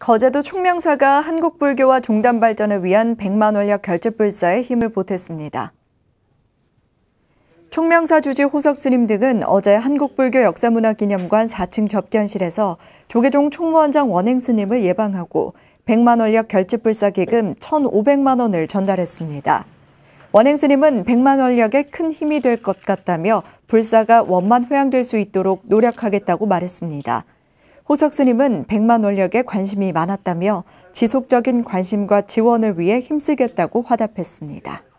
거제도 총명사가 한국 불교와 종단 발전을 위한 100만 원력결집 불사에 힘을 보탰습니다. 총명사 주지 호석 스님 등은 어제 한국불교 역사문화기념관 4층 접견실에서 조계종 총무원장 원행 스님을 예방하고 1만 원약 결집불사 기금 1,500만 원을 전달했습니다. 원행 스님은 1만 원약에 큰 힘이 될 것 같다며 불사가 원만 회양될 수 있도록 노력하겠다고 말했습니다. 호석 스님은 백만 원력에 관심이 많았다며 지속적인 관심과 지원을 위해 힘쓰겠다고 화답했습니다.